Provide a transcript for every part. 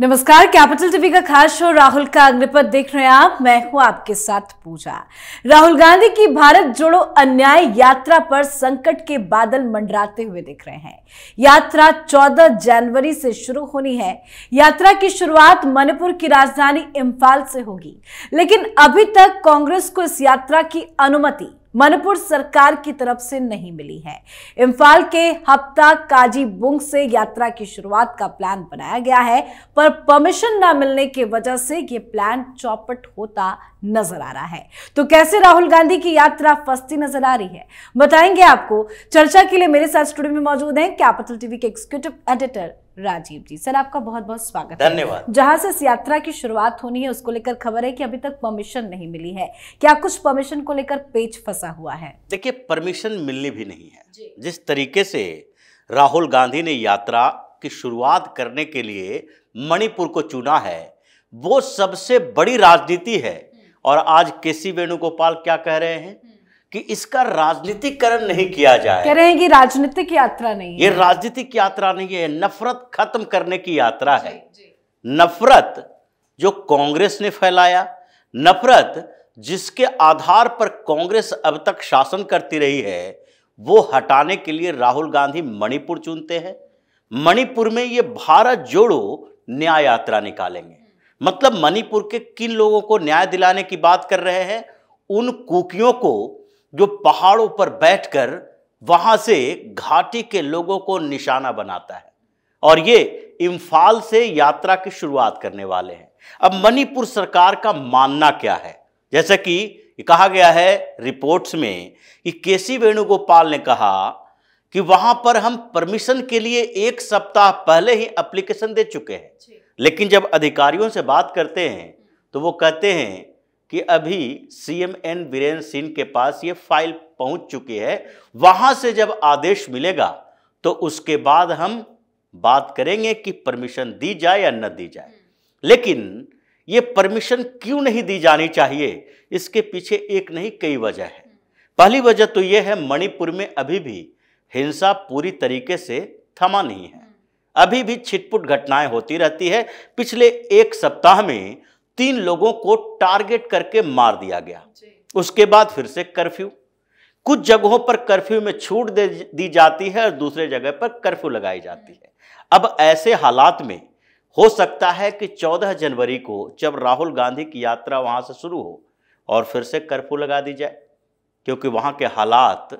नमस्कार capital TV का खास शो राहुल का अग्निपथ देख रहे हैं आप मैं हूं आपके साथ पूजा राहुल गांधी की भारत जोड़ो अन्याय यात्रा पर संकट के बादल मंडराते हुए दिख रहे हैं यात्रा 14 जनवरी से शुरू होनी है यात्रा की शुरुआत मणिपुर की राजधानी इम्फाल से होगी लेकिन अभी तक कांग्रेस को इस यात्रा की अनुमति मणिपुर सरकार की तरफ से नहीं मिली है इम्फाल के हफ्ता काजी बुंग से यात्रा की शुरुआत का प्लान बनाया गया है पर परमिशन न मिलने की वजह से ये प्लान चौपट होता नजर आ रहा है तो कैसे राहुल गांधी की यात्रा फंसती नजर आ रही है बताएंगे आपको चर्चा के लिए मेरे साथ स्टूडियो में मौजूद हैं कैपिटल टीवी के executive editor Rajiv ji sir आपका बहुत बहुत स्वागत धन्यवाद जहां से इस यात्रा की शुरुआत होनी है उसको लेकर खबर है कि अभी तक परमिशन नहीं मिली है क्या कुछ परमिशन को लेकर पेच फंसा हुआ है देखिए परमिशन मिलनी भी नहीं है जिस तरीके से राहुल गांधी ने यात्रा की शुरुआत करने के लिए मणिपुर को चुना है वो सबसे बड़ी राजनीति है हम्म। और आज के सी वेणुगोपाल क्या कह रहे हैं हम्म। कि इसका राजनीतिकरण नहीं किया जाए कह रहे हैं कि राजनीतिक यात्रा नहीं ये राजनीतिक यात्रा नहीं है नफरत खत्म करने की यात्रा है नफरत जो कांग्रेस ने फैलाया नफरत जिसके आधार पर कांग्रेस अब तक शासन करती रही है वो हटाने के लिए राहुल गांधी मणिपुर चुनते हैं मणिपुर में ये भारत जोड़ो न्याय यात्रा निकालेंगे मतलब मणिपुर के किन लोगों को न्याय दिलाने की बात कर रहे हैं उन कुकियों को जो पहाड़ों पर बैठकर वहां से घाटी के लोगों को निशाना बनाता है और ये इम्फाल से यात्रा की शुरुआत करने वाले हैं अब मणिपुर सरकार का मानना क्या है जैसा कि कहा गया है रिपोर्ट्स में कि के सी वेणुगोपाल ने कहा कि वहां पर हम परमिशन के लिए एक सप्ताह पहले ही एप्लीकेशन दे चुके हैं लेकिन जब अधिकारियों से बात करते हैं तो वो कहते हैं कि अभी सीएम एन बीरेन्द्र सिंह के पास ये फाइल पहुंच चुकी है वहां से जब आदेश मिलेगा तो उसके बाद हम बात करेंगे कि परमिशन दी जाए या न दी जाए हम्म। लेकिन ये परमिशन क्यों नहीं दी जानी चाहिए इसके पीछे एक नहीं कई वजह है हम्म। पहली वजह तो ये है मणिपुर में अभी भी हिंसा पूरी तरीके से थमा नहीं है हम्म। अभी भी छिटपुट घटनाएं होती रहती है पिछले एक सप्ताह में तीन लोगों को टारगेट करके मार दिया गया उसके बाद फिर से कर्फ्यू कुछ जगहों पर कर्फ्यू में छूट दे दी जाती है और दूसरे जगह पर कर्फ्यू लगाई जाती है अब ऐसे हालात में हो सकता है कि 14 जनवरी को जब राहुल गांधी की यात्रा वहां से शुरू हो और फिर से कर्फ्यू लगा दी जाए क्योंकि वहां के हालात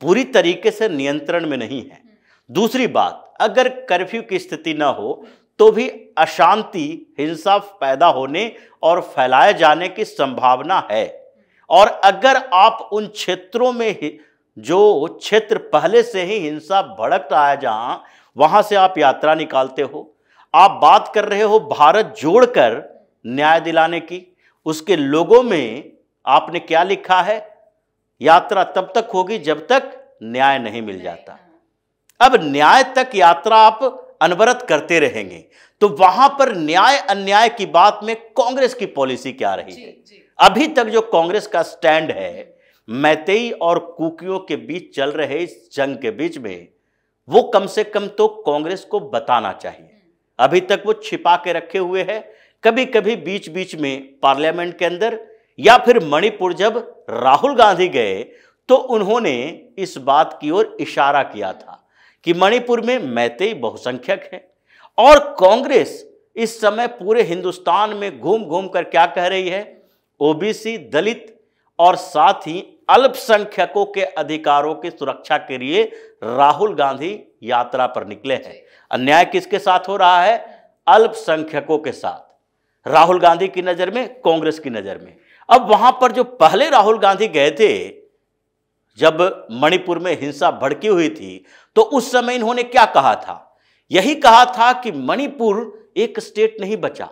पूरी तरीके से नियंत्रण में नहीं है हम्म। दूसरी बात अगर कर्फ्यू की स्थिति ना हो तो भी अशांति हिंसा पैदा होने और फैलाए जाने की संभावना है और अगर आप उन क्षेत्रों में जो क्षेत्र पहले से ही हिंसा भड़क रहा है जहां वहां से आप यात्रा निकालते हो आप बात कर रहे हो भारत जोड़कर न्याय दिलाने की उसके लोगों में आपने क्या लिखा है यात्रा तब तक होगी जब तक न्याय नहीं मिल जाता अब न्याय तक यात्रा आप अनवरत करते रहेंगे तो वहां पर न्याय अन्याय की बात में कांग्रेस की पॉलिसी क्या रही जी, है जी। अभी तक जो कांग्रेस का स्टैंड है मैतेई और कुकियों के बीच चल रहे इस जंग के बीच में वो कम से कम तो कांग्रेस को बताना चाहिए हम्म। अभी तक वो छिपा के रखे हुए है कभी कभी बीच बीच में पार्लियामेंट के अंदर या फिर मणिपुर जब राहुल गांधी गए तो उन्होंने इस बात की ओर इशारा किया था कि मणिपुर में मैते बहुसंख्यक हैं और कांग्रेस इस समय पूरे हिंदुस्तान में घूम घूम कर क्या कह रही है ओबीसी दलित और साथ ही अल्पसंख्यकों के अधिकारों की सुरक्षा के लिए राहुल गांधी यात्रा पर निकले हैं अन्याय किसके साथ हो रहा है अल्पसंख्यकों के साथ राहुल गांधी की नज़र में कांग्रेस की नज़र में अब वहां पर जो पहले राहुल गांधी गए थे जब मणिपुर में हिंसा भड़की हुई थी तो उस समय इन्होंने क्या कहा था यही कहा था कि मणिपुर एक स्टेट नहीं बचा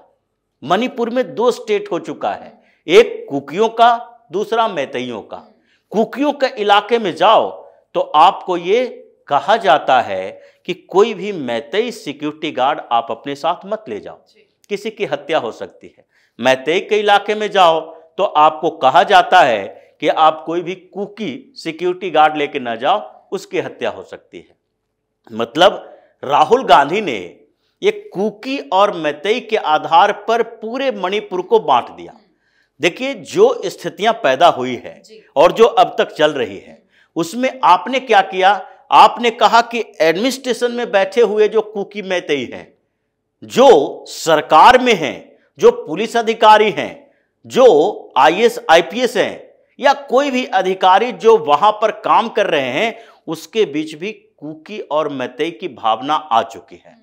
मणिपुर में दो स्टेट हो चुका है एक कुकियों का दूसरा मैतियों का कुकियों के इलाके में जाओ तो आपको ये कहा जाता है कि कोई भी मैतई सिक्योरिटी गार्ड आप अपने साथ मत ले जाओ किसी की हत्या हो सकती है मैतई के इलाके में जाओ तो आपको कहा जाता है कि आप कोई भी कुकी सिक्योरिटी गार्ड लेके ना जाओ उसकी हत्या हो सकती है मतलब राहुल गांधी ने ये कुकी और मैतई के आधार पर पूरे मणिपुर को बांट दिया देखिए जो स्थितियां पैदा हुई है और जो अब तक चल रही है उसमें आपने क्या किया आपने कहा कि एडमिनिस्ट्रेशन में बैठे हुए जो कुकी मैतई हैं जो सरकार में हैं जो पुलिस अधिकारी हैं जो आईएएस आईपीएस हैं या कोई भी अधिकारी जो वहां पर काम कर रहे हैं उसके बीच भी कुकी और मतई की भावना आ चुकी है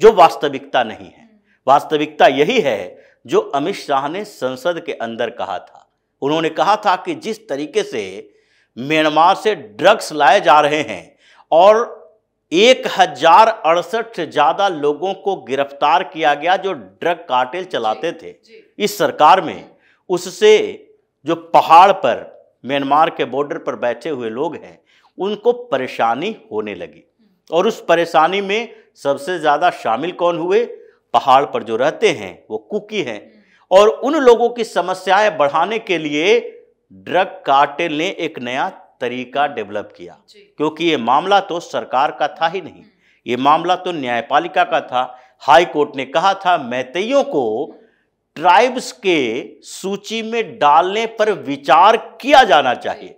जो वास्तविकता नहीं है वास्तविकता यही है जो अमित शाह ने संसद के अंदर कहा था उन्होंने कहा था कि जिस तरीके से म्यांमार से ड्रग्स लाए जा रहे हैं और एक हजार अड़सठ ज़्यादा लोगों को गिरफ्तार किया गया जो ड्रग कार्टेल चलाते थे इस सरकार में उससे जो पहाड़ पर म्यांमार के बॉर्डर पर बैठे हुए लोग हैं उनको परेशानी होने लगी और उस परेशानी में सबसे ज़्यादा शामिल कौन हुए पहाड़ पर जो रहते हैं वो कुकी हैं और उन लोगों की समस्याएं बढ़ाने के लिए ड्रग कार्टेल ने एक नया तरीका डेवलप किया क्योंकि ये मामला तो सरकार का था ही नहीं ये मामला तो न्यायपालिका का था हाई कोर्ट ने कहा था मैतियों को ट्राइब्स के सूची में डालने पर विचार किया जाना चाहिए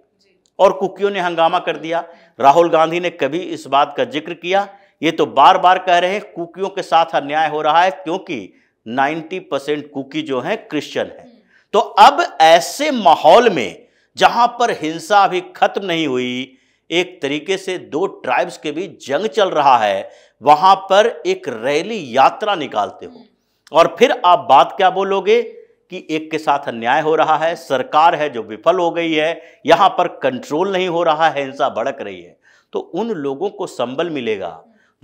और कुकियों ने हंगामा कर दिया राहुल गांधी ने कभी इस बात का जिक्र किया ये तो बार बार कह रहे हैं कुकियों के साथ अन्याय हो रहा है क्योंकि 90 परसेंट कुकी जो हैं क्रिश्चियन हैं तो अब ऐसे माहौल में जहां पर हिंसा अभी खत्म नहीं हुई एक तरीके से दो ट्राइब्स के बीच जंग चल रहा है वहां पर एक रैली यात्रा निकालते हो और फिर आप बात क्या बोलोगे कि एक के साथ अन्याय हो रहा है सरकार है जो विफल हो गई है यहाँ पर कंट्रोल नहीं हो रहा है हिंसा भड़क रही है तो उन लोगों को संबल मिलेगा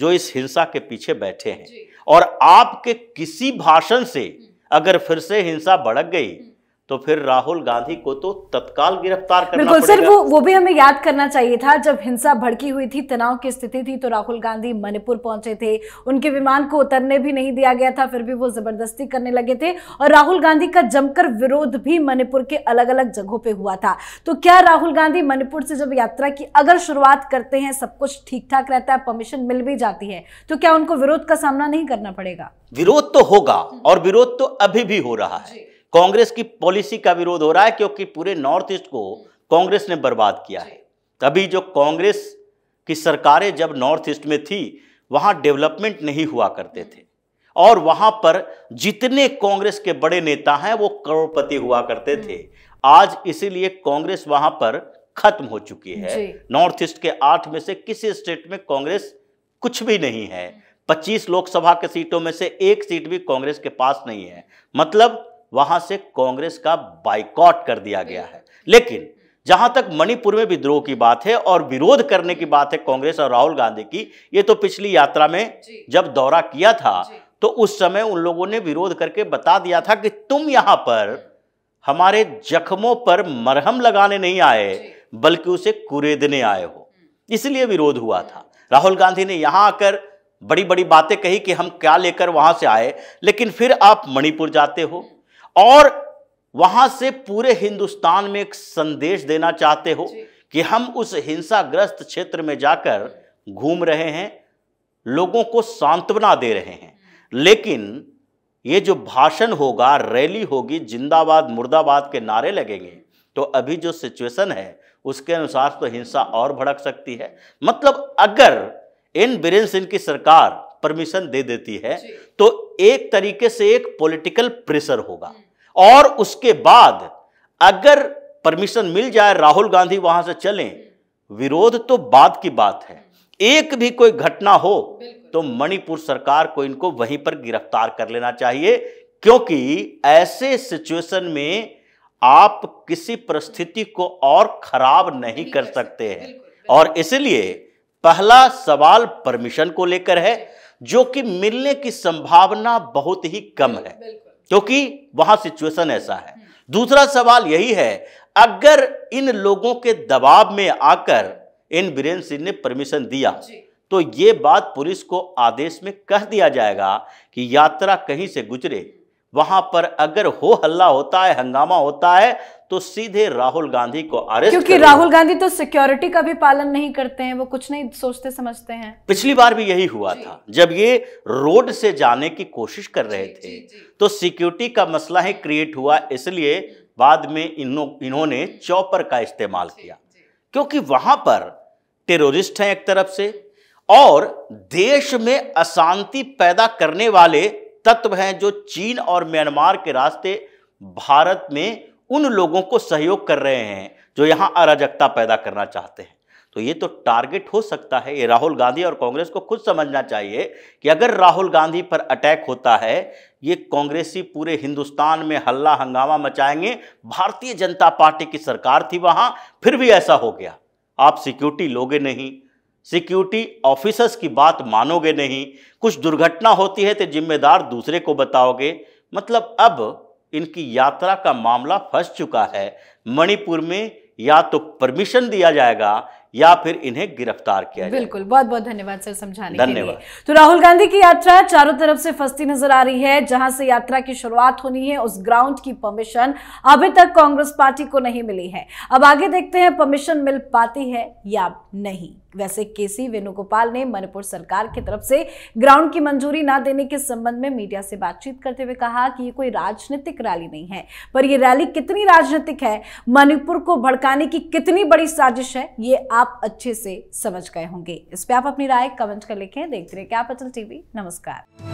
जो इस हिंसा के पीछे बैठे हैं और आपके किसी भाषण से अगर फिर से हिंसा भड़क गई हम्म। तो फिर राहुल गांधी को तो तत्काल गिरफ्तार करना बिल्कुल सर वो वो भी हमें याद करना चाहिए था जब हिंसा भड़की हुई थी तनाव की स्थिति थी तो राहुल गांधी मणिपुर पहुंचे थे उनके विमान को उतरने भी नहीं दिया गया था फिर भी वो जबरदस्ती करने लगे थे और राहुल गांधी का जमकर विरोध भी मणिपुर के अलग अलग जगहों पर हुआ था तो क्या राहुल गांधी मणिपुर से जब यात्रा की अगर शुरुआत करते हैं सब कुछ ठीक ठाक रहता है परमिशन मिल भी जाती है तो क्या उनको विरोध का सामना नहीं करना पड़ेगा विरोध तो होगा और विरोध तो अभी भी हो रहा है कांग्रेस की पॉलिसी का विरोध हो रहा है क्योंकि पूरे नॉर्थ ईस्ट को हम्म। कांग्रेस ने बर्बाद किया है तभी जो कांग्रेस की सरकारें जब नॉर्थ ईस्ट में थी वहाँ डेवलपमेंट नहीं हुआ करते हम्म। थे और वहाँ पर जितने कांग्रेस के बड़े नेता हैं वो करोड़पति हुआ करते थे हम्म। आज इसीलिए कांग्रेस वहाँ पर खत्म हो चुकी है नॉर्थ ईस्ट के आठ में से किसी स्टेट में कांग्रेस कुछ भी नहीं है 25 लोकसभा के सीटों में से एक सीट भी कांग्रेस के पास नहीं है मतलब वहां से कांग्रेस का बाइकॉट कर दिया गया है लेकिन जहां तक मणिपुर में विद्रोह की बात है और विरोध करने की बात है कांग्रेस और राहुल गांधी की ये तो पिछली यात्रा में जब दौरा किया था तो उस समय उन लोगों ने विरोध करके बता दिया था कि तुम यहां पर हमारे जख्मों पर मरहम लगाने नहीं आए बल्कि उसे कुरेदने आए हो हम्म। इसलिए विरोध हुआ था राहुल गांधी ने यहां आकर बड़ी बड़ी बातें कही कि हम क्या लेकर वहां से आए लेकिन फिर आप मणिपुर जाते हो और वहां से पूरे हिंदुस्तान में एक संदेश देना चाहते हो कि हम उस हिंसाग्रस्त क्षेत्र में जाकर घूम रहे हैं लोगों को सांत्वना दे रहे हैं लेकिन ये जो भाषण होगा रैली होगी जिंदाबाद मुर्दाबाद के नारे लगेंगे तो अभी जो सिचुएशन है उसके अनुसार तो हिंसा और भड़क सकती है मतलब अगर इन बीरेन्द्र सिंह की सरकार परमिशन दे देती है तो एक तरीके से एक पॉलिटिकल प्रेशर होगा हम्म। और उसके बाद अगर परमिशन मिल जाए राहुल गांधी वहां से चलें हम्म। विरोध तो बाद की बात है हम्म। एक भी कोई घटना हो तो मणिपुर सरकार को इनको वहीं पर गिरफ्तार कर लेना चाहिए क्योंकि ऐसे सिचुएशन में आप किसी परिस्थिति को और खराब नहीं कर सकते हैं और इसलिए पहला सवाल परमिशन को लेकर है जो कि मिलने की संभावना बहुत ही कम है क्योंकि वहां सिचुएशन ऐसा है हम्म। दूसरा सवाल यही है अगर इन लोगों के दबाव में आकर इन बीरेन्द्र सिंह ने परमिशन दिया तो ये बात पुलिस को आदेश में कह दिया जाएगा कि यात्रा कहीं से गुजरे वहां पर अगर हो हल्ला होता है हंगामा होता है तो सीधे राहुल गांधी को अरेस्ट क्योंकि राहुल गांधी तो सिक्योरिटी का भी पालन नहीं करते हैं वो कुछ नहीं सोचते समझते हैं पिछली बार भी यही हुआ था जब ये रोड से जाने की कोशिश कर रहे थे जी, जी, तो सिक्योरिटी का मसला ही क्रिएट हुआ इसलिए बाद में इन्होंने चौपर का इस्तेमाल किया क्योंकि वहां पर टेररिस्ट हैं एक तरफ से और देश में अशांति पैदा करने वाले तत्व हैं जो चीन और म्यांमार के रास्ते भारत में उन लोगों को सहयोग कर रहे हैं जो यहाँ अराजकता पैदा करना चाहते हैं तो ये तो टारगेट हो सकता है ये राहुल गांधी और कांग्रेस को खुद समझना चाहिए कि अगर राहुल गांधी पर अटैक होता है ये कांग्रेसी पूरे हिंदुस्तान में हल्ला हंगामा मचाएंगे भारतीय जनता पार्टी की सरकार थी वहाँ फिर भी ऐसा हो गया आप सिक्योरिटी लोगे नहीं सिक्योरिटी ऑफिसर्स की बात मानोगे नहीं कुछ दुर्घटना होती है तो जिम्मेदार दूसरे को बताओगे मतलब अब इनकी यात्रा का मामला फंस चुका है मणिपुर में या तो परमिशन दिया जाएगा या फिर इन्हें गिरफ्तार किया बिल्कुल बहुत बहुत धन्यवाद सर समझाने धन्यवाद तो राहुल गांधी की यात्रा चारों तरफ से फंसती नजर आ रही है जहां से यात्रा की शुरुआत होनी है उस ग्राउंड की परमिशन अभी तक कांग्रेस पार्टी को नहीं मिली है अब आगे देखते हैं परमिशन मिल पाती है या नहीं वैसे केसी वेणुगोपाल ने मणिपुर सरकार की तरफ से ग्राउंड की मंजूरी ना देने के संबंध में मीडिया से बातचीत करते हुए कहा कि ये कोई राजनीतिक रैली नहीं है पर ये रैली कितनी राजनीतिक है मणिपुर को भड़काने की कितनी बड़ी साजिश है ये आप अच्छे से समझ गए होंगे इस पर आप अपनी राय कमेंट कर लिखें देखते रहे क्या पचल टीवी नमस्कार